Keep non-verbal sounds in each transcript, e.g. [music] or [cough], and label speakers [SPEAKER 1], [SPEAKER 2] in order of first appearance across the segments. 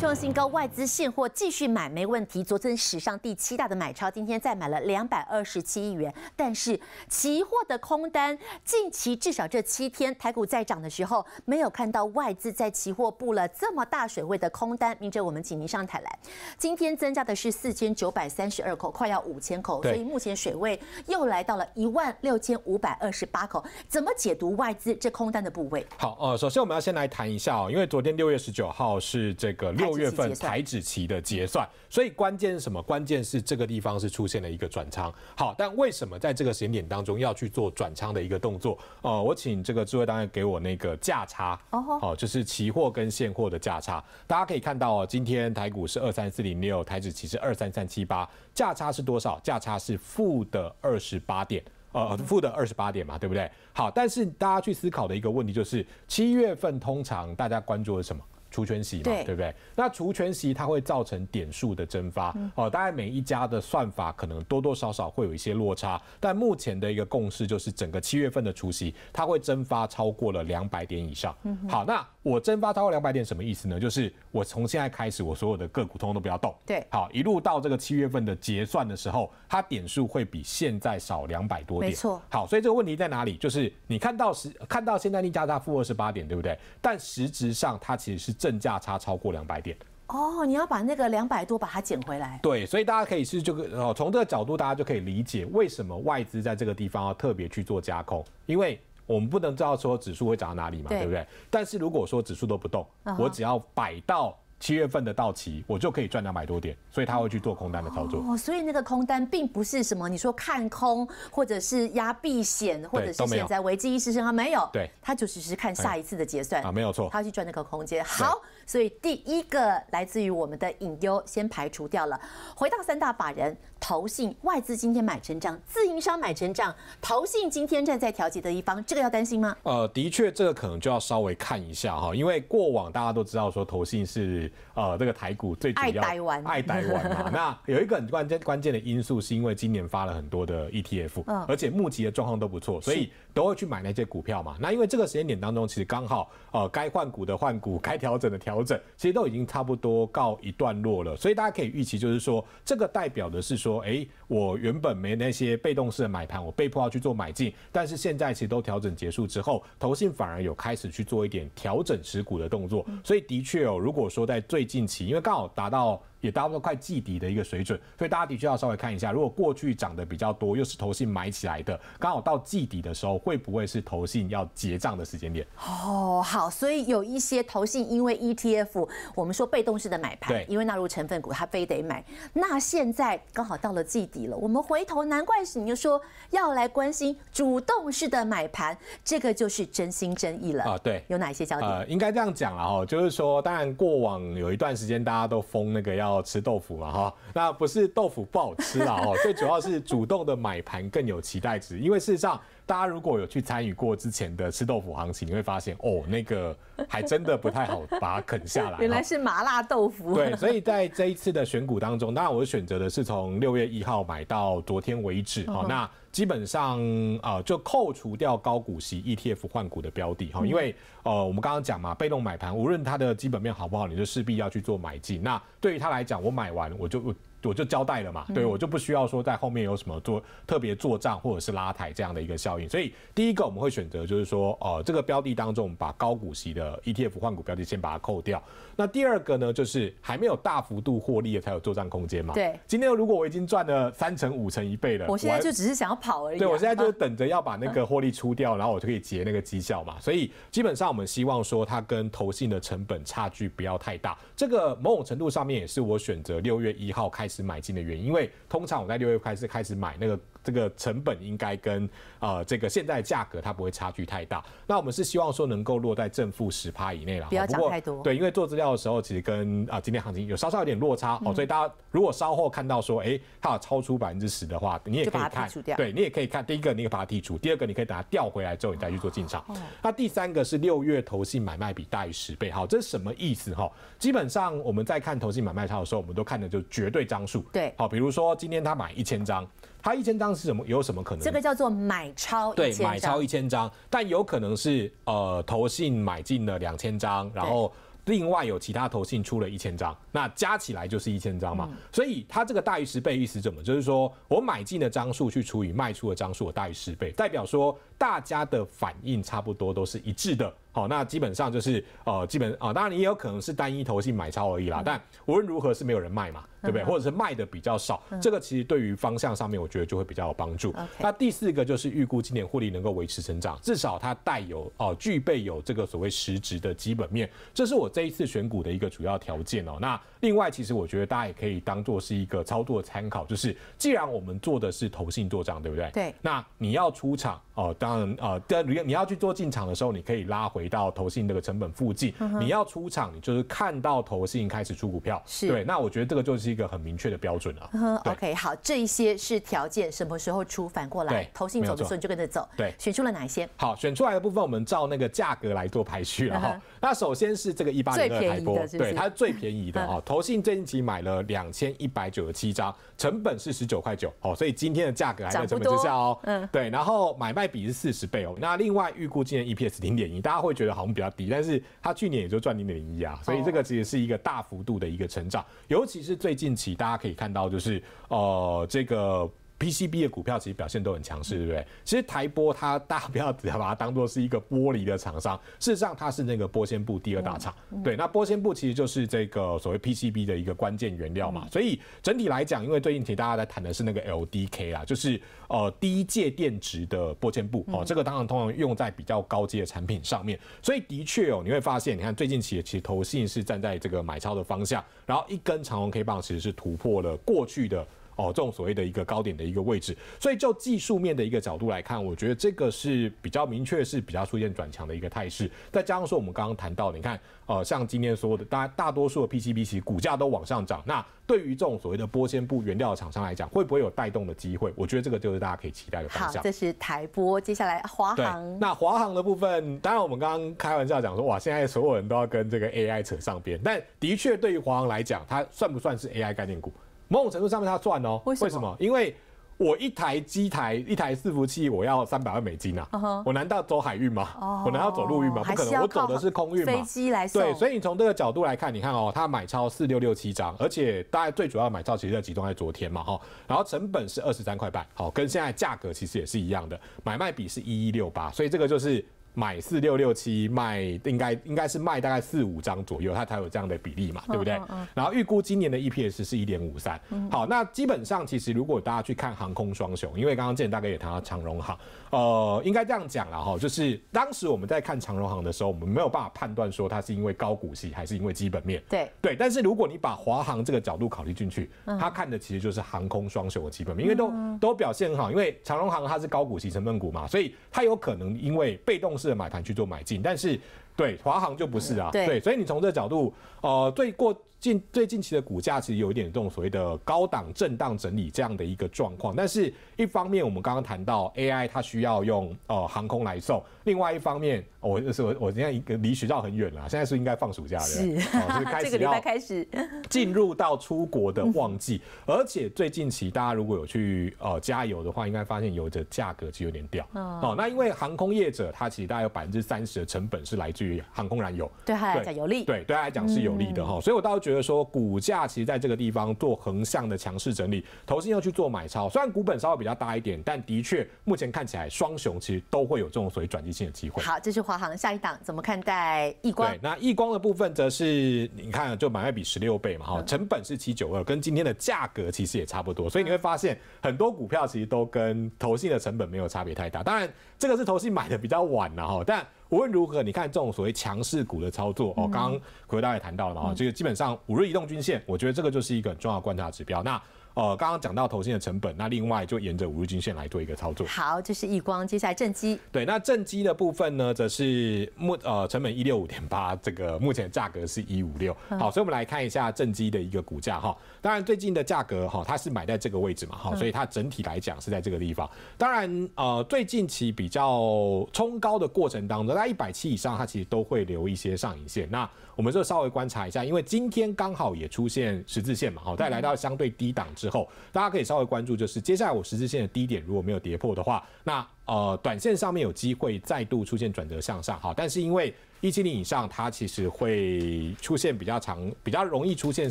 [SPEAKER 1] 创新高，外资现货继续买没问题，昨天史上第七大的买超，今天再买了两百二十七亿元。但是期货的空单，近期至少这七天台股在涨的时候，没有看到外资在期货布了这么大水位的空单。明哲，我们请您上台来，今天增加的是四千九百三十二口，快要五千口，所以目前水位又来到了一万六千五百二十八口。怎么解读外资这空单的部位？
[SPEAKER 2] 好，呃，首先我们要先来谈一下哦，因为昨天六月十九号是这个六。六月份台指期的结算，所以关键是什么？关键是这个地方是出现了一个转仓。好，但为什么在这个时间点当中要去做转仓的一个动作？呃，我请这个智慧大爷给我那个价差哦，好，就是期货跟现货的价差。大家可以看到哦，今天台股是二三四零六，台指期是二三三七八，价差是多少？价差是负的二十八点，呃，负的二十八点嘛，对不对？好，但是大家去思考的一个问题就是，七月份通常大家关注的是什么？除权息嘛，对不对？那除权息它会造成点数的蒸发哦，大概每一家的算法可能多多少少会有一些落差，但目前的一个共识就是，整个七月份的除息它会蒸发超过了两百点以上。好，那。我蒸发超过两百点什么意思呢？就是我从现在开始，我所有的个股通通都不要动。对，好，一路到这个七月份的结算的时候，它点数会比现在少两百多点。没错。好，所以这个问题在哪里？就是你看到是看到现在利价差负二十八点，对不对？但实质上它其实是正价差超过两百点。
[SPEAKER 1] 哦，你要把那个两百多把它捡回来。
[SPEAKER 2] 对，所以大家可以是这个哦，从这个角度大家就可以理解为什么外资在这个地方要特别去做加空，因为。我们不能知道说指数会涨到哪里嘛，对不对？但是如果说指数都不动，我只要摆到七月份的到期，我就可以赚两百多点，所以他会去做空单的操作。
[SPEAKER 1] 哦，所以那个空单并不是什么你说看空，或者是压避险，或者是现在危机意识上么没有？对，他就只是看下一次的结算啊，没有错，他去赚那个空间好。所以第一个来自于我们的隐忧先排除掉了，回到三大法人，投信外资今天买成长，自营商买成长，投信今天站在调节的一方，这个要担心吗？
[SPEAKER 2] 呃，的确这个可能就要稍微看一下哈，因为过往大家都知道说投信是呃这个台股最主要爱待玩，爱台玩嘛。[laughs] 那有一个很关键关键的因素，是因为今年发了很多的 ETF，而且募集的状况都不错，所以都会去买那些股票嘛。那因为这个时间点当中，其实刚好呃该换股的换股，该调整的调。调整其实都已经差不多告一段落了，所以大家可以预期就是说，这个代表的是说，哎，我原本没那些被动式的买盘，我被迫要去做买进，但是现在其实都调整结束之后，投信反而有开始去做一点调整持股的动作，所以的确哦，如果说在最近期，因为刚好达到。也达不到快季底的一个水准，所以大家的确要稍微看一下，如果过去涨得比较多，又是投信买起来的，刚好到季底的时候，会不会是投信要结账的时间点？
[SPEAKER 1] 哦，好，所以有一些投信因为 ETF，我们说被动式的买盘，对，因为纳入成分股，它非得买。那现在刚好到了季底了，我们回头难怪是你就说要来关心主动式的买盘，这个就是真心真意了啊。对，有哪些焦点？
[SPEAKER 2] 呃，应该这样讲了哈，就是说，当然过往有一段时间大家都封那个要。哦，吃豆腐嘛，哈，那不是豆腐不好吃啦，哦，[laughs] 最主要是主动的买盘更有期待值，因为事实上大家如果有去参与过之前的吃豆腐行情，你会发现哦，那个还真的不太好把它啃下来。[laughs] 原来
[SPEAKER 1] 是麻辣豆腐。对，[laughs] 所以
[SPEAKER 2] 在这一次的选股当中，当然我选择的是从六月一号买到昨天为止，好，那。基本上，呃，就扣除掉高股息 ETF 换股的标的，哈，因为呃，我们刚刚讲嘛，被动买盘，无论它的基本面好不好，你就势必要去做买进。那对于它来讲，我买完我就。我就交代了嘛，对我就不需要说在后面有什么做特别做账或者是拉抬这样的一个效应。所以第一个我们会选择就是说，呃，这个标的当中把高股息的 ETF 换股标的先把它扣掉。那第二个呢，就是还没有大幅度获利的才有做账空间嘛。对，今天如果我已经赚了三成五成一倍了，我现在就只是
[SPEAKER 1] 想要跑而已。对，我现在就
[SPEAKER 2] 等着要把那个获利出掉，然后我就可以结那个绩效嘛。所以基本上我们希望说它跟投信的成本差距不要太大。这个某种程度上面也是我选择六月一号开。是买进的原因，因为通常我在六月开始开始买那个。这个成本应该跟啊这个现在价格它不会差距太大，那我们是希望说能够落在正负十趴以内了。不要涨太多。对，因为做资料的时候，其实跟啊今天行情有稍稍有点落差哦，所以大家如果稍后看到说，哎，它有超出百分之十的话，你也可以看，对你也可以看，第一个你可以把它剔除，第二个你可以等它调回来之后你再去做进场。那第三个是六月投信买卖比大于十倍，好，这是什么意思哈？基本上我们在看投信买卖它的时候，我们都看的就绝对张数。对，好，比如说今天它买一千张。它一千张是什么？有什么可能？这
[SPEAKER 1] 个叫做买超。对，买超
[SPEAKER 2] 一千张，但有可能是呃投信买进了两千张，然后另外有其他投信出了一千张，那加起来就是一千张嘛。所以它这个大于十倍意思怎么？就是说我买进的张数去除以卖出的张数，我大于十倍，代表说大家的反应差不多都是一致的。好，那基本上就是呃，基本啊，当然你也有可能是单一投信买超而已啦。但无论如何是没有人卖嘛，对不对？或者是卖的比较少，这个其实对于方向上面我觉得就会比较有帮助。那第四个就是预估今年获利能够维持成长，至少它带有哦具备有这个所谓实质的基本面，这是我这一次选股的一个主要条件哦。那另外其实我觉得大家也可以当做是一个操作参考，就是既然我们做的是投信做涨，对不对？对。那你要出场哦，当然呃，但你你要去做进场的时候，你可以拉回。回到投信那个成本附近，你要出场，你就是看到投信开始出股票，对，那我觉得这个就是一个很明确的标准
[SPEAKER 1] 了。OK，好，这一些是条件，什么时候出？反过来，投信走的时候你就跟着走。对，选出了哪一些？
[SPEAKER 2] 好，选出来的部分我们照那个价格来做排序了哈。那首先是这个一八年的台波，对，它是最便宜的啊。投信最近期买了两千一百九十七张，成本是十九块九，哦，所以今天的价格还在成本之下哦。嗯，对，然后买卖比是四十倍哦。那另外预估今年 EPS 零点一，大家会。会觉得好像比较低，但是它去年也就赚零点零一啊，所以这个其实是一个大幅度的一个成长，尤其是最近起，大家可以看到就是呃这个。PCB 的股票其实表现都很强势，对不对？其实台波它，大家不要把它当做是一个玻璃的厂商，事实上它是那个玻纤布第二大厂。对，那玻纤布其实就是这个所谓 PCB 的一个关键原料嘛。所以整体来讲，因为最近期大家在谈的是那个 LDK 啊，就是呃低介电值的玻纤布哦，这个当然通常用在比较高阶的产品上面。所以的确哦，你会发现，你看最近期其实投信是站在这个买超的方向，然后一根长红 K 棒其实是突破了过去的。哦，这种所谓的一个高点的一个位置，所以就技术面的一个角度来看，我觉得这个是比较明确，是比较出现转强的一个态势。再加上说我们刚刚谈到，你看，呃，像今天说的，大大多数的 PCB 实股价都往上涨，那对于这种所谓的波纤布原料厂商来讲，会不会有带动的机会？我觉得这个就是大家可以期待的方向。这
[SPEAKER 1] 是台波，接下来华航。那
[SPEAKER 2] 华航的部分，当然我们刚刚开玩笑讲说，哇，现在所有人都要跟这个 AI 扯上边，但的确对于华航来讲，它算不算是 AI 概念股？某种程度上面他赚哦，为什么？因为，我一台机台一台伺服器，我要三百万美金啊。我难道走海运吗？我难道走陆运吗？不可能，我走的是空运嘛。飞机来对，所以你从这个角度来看，你看哦，他买超四六六七张，而且大家最主要买超其实在集中在昨天嘛，哈。然后成本是二十三块半，好，跟现在价格其实也是一样的，买卖比是一一六八，所以这个就是。买四六六七卖，应该应该是卖大概四五张左右，它才有这样的比例嘛，对不对？然后预估今年的 EPS 是一点五三。好，那基本上其实如果大家去看航空双雄，因为刚刚之大概也谈到长荣航，呃，应该这样讲了哈，就是当时我们在看长荣航的时候，我们没有办法判断说它是因为高股息还是因为基本面。对对。但是如果你把华航这个角度考虑进去，它看的其实就是航空双雄的基本面，因为都都表现很好，因为长荣航它是高股息成分股嘛，所以它有可能因为被动。是买盘去做买进，但是对华航就不是啊，对，所以你从这角度，呃，对过。近最近期的股价其实有一点这种所谓的高档震荡整理这样的一个状况，但是一方面我们刚刚谈到 AI 它需要用呃航空来送，另外一方面我就是我我现在一个离学校很远了，现在是应该放暑假的，是 [laughs] 这个礼拜开始 [laughs] 进入到出国的旺季，而且最近期大家如果有去呃加油的话，应该发现油的价格其实有点掉哦，那因为航空业者它其实大概有百分之三十的成本是来自于航空燃油，对对对，对它来讲是有利的哈，所以我倒觉。觉得说股价其实在这个地方做横向的强势整理，投信要去做买超，虽然股本稍微比较大一点，但的确目前看起来双雄其实都会有这种所谓转机性的机会。好，这是
[SPEAKER 1] 华航，下一档怎么看待亿光？对，
[SPEAKER 2] 那亿光的部分则是你看就买卖比十六倍嘛，哈，成本是七九二，跟今天的价格其实也差不多，所以你会发现很多股票其实都跟投信的成本没有差别太大。当然这个是投信买的比较晚了哈，但无论如何，你看这种所谓强势股的操作，哦，刚刚回到大谈到了嘛，哈，这个基本上五日移动均线，我觉得这个就是一个很重要观察指标。那呃，刚刚讲到投信的成本，那另外就沿着五日均线来做一个操作。
[SPEAKER 1] 好，这是易光，接下来正机。
[SPEAKER 2] 对，那正机的部分呢，则是目呃成本一六五点八，这个目前价格是一五六。好，所以我们来看一下正机的一个股价哈。当然最近的价格哈，它是买在这个位置嘛，哈，所以它整体来讲是在这个地方。当然呃，最近期比较冲高的过程当中，在一百七以上它其实都会留一些上影线。那我们就稍微观察一下，因为今天刚好也出现十字线嘛，好，再来到相对低档之后，大家可以稍微关注，就是接下来我十字线的低点如果没有跌破的话，那呃，短线上面有机会再度出现转折向上，好，但是因为。一七零以上，它其实会出现比较长、比较容易出现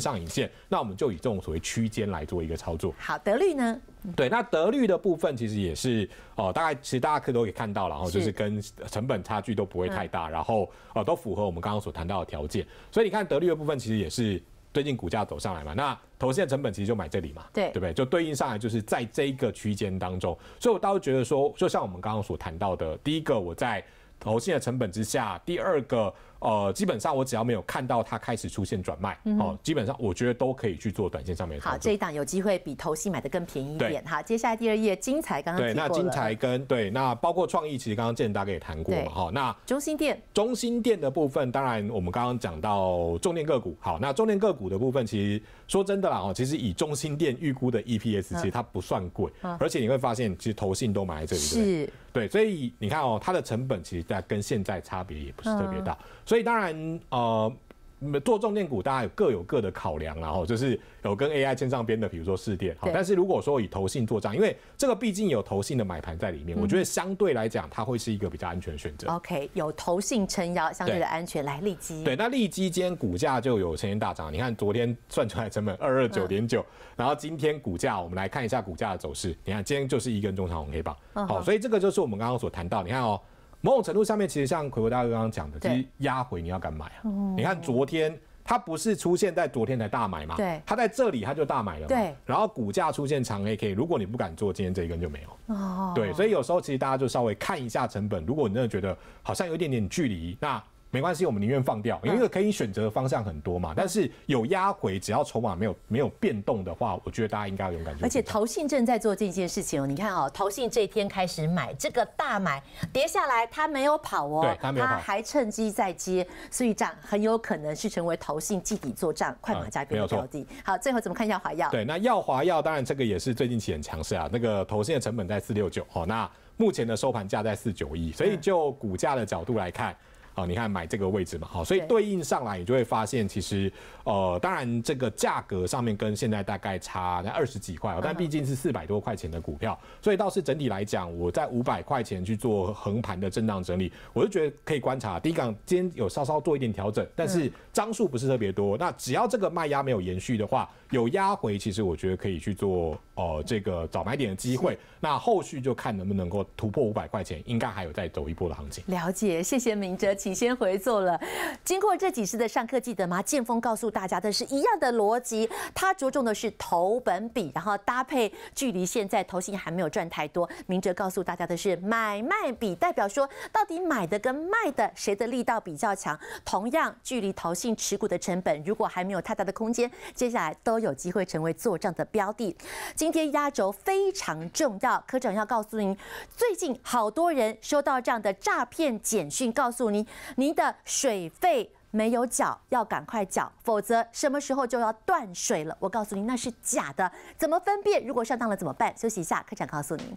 [SPEAKER 2] 上影线，那我们就以这种所谓区间来做一个操作。好，德律呢？对，那德律的部分其实也是哦，大概其实大家可都可以看到然后就是跟成本差距都不会太大，然后呃都符合我们刚刚所谈到的条件。所以你看德律的部分其实也是最近股价走上来嘛，那头线成本其实就买这里嘛，对对不对？就对应上来就是在这一个区间当中，所以我倒是觉得说，就像我们刚刚所谈到的，第一个我在。投信的成本之下，第二个。呃，基本上我只要没有看到它开始出现转卖，哦，基本上我觉得都可以去做短线上面。好，这
[SPEAKER 1] 一档有机会比投信买的更便宜一点好，接下来第二页，金财刚刚对那金财
[SPEAKER 2] 跟对那包括创意，其实刚刚建大哥也谈过了哈。那中心店中心店的部分，当然我们刚刚讲到重点个股。好，那重点个股的部分，其实说真的啦哦，其实以中心店预估的 EPS，其实它不算贵，而且你会发现其实投信都买在这里。是。对，所以你看哦，它的成本其实在跟现在差别也不是特别大。所以当然，呃，做重电股大家有各有各的考量，然后就是有跟 AI 线上边的，比如说试点。但是如果说以投信做账，因为这个毕竟有投信的买盘在里面，我觉得相对来讲，它会是一个比较安全的选择。OK，有
[SPEAKER 1] 投信撑腰，相对的安全。来，利基。对，
[SPEAKER 2] 那利基今天股价就有呈现大涨。你看昨天算出来成本二二九点九，然后今天股价，我们来看一下股价的走势。你看今天就是一根中长红黑棒。好，所以这个就是我们刚刚所谈到。你看哦。某种程度上面，其实像奎魁大哥刚刚讲的，其实压回你要敢买啊。你看昨天它不是出现在昨天才大买嘛？对，它在这里它就大买了。对，然后股价出现长黑 K，如果你不敢做，今天这一根就没有。哦，对，所以有时候其实大家就稍微看一下成本，如果你真的觉得好像有一点点距离，那。没关系，我们宁愿放掉，因为可以选择的方向很多嘛。但是有压回，只要筹码没有没有变动的话，我觉得大家应该要勇敢。而且，
[SPEAKER 1] 投信正在做这件事情哦。你看哦，投信这一天开始买，这个大买跌下来，它没有跑哦，对，它没有跑，还趁机在接，所以样很有可能是成为投信祭底作战，快马加鞭没有错。好，最后怎么看耀华药？对，
[SPEAKER 2] 那耀华药当然这个也是最近起很强势啊。那个投信的成本在四六九哦，那目前的收盘价在四九一，所以就股价的角度来看。好，你看买这个位置嘛，好，所以对应上来你就会发现，其实呃，当然这个价格上面跟现在大概差那二十几块，但毕竟是四百多块钱的股票，所以倒是整体来讲，我在五百块钱去做横盘的震荡整理，我就觉得可以观察。第一港今天有稍稍做一点调整，但是张数不是特别多，那只要这个卖压没有延续的话，有压回，其实我觉得可以去做。哦，这个早买点的机会，那后续就看能不能够突破五百块钱，应该还有再走一波的行情。
[SPEAKER 1] 了解，谢谢明哲，请先回座了。经过这几次的上课，记得吗？建峰告诉大家的是一样的逻辑，他着重的是投本比，然后搭配距离现在投信还没有赚太多。明哲告诉大家的是买卖比，代表说到底买的跟卖的谁的力道比较强。同样，距离投信持股的成本如果还没有太大的空间，接下来都有机会成为做账的标的。今今天压轴非常重要，科长要告诉您，最近好多人收到这样的诈骗简讯，告诉您您的水费没有缴，要赶快缴，否则什么时候就要断水了。我告诉您那是假的，怎么分辨？如果上当了怎么办？休息一下，科长告诉您。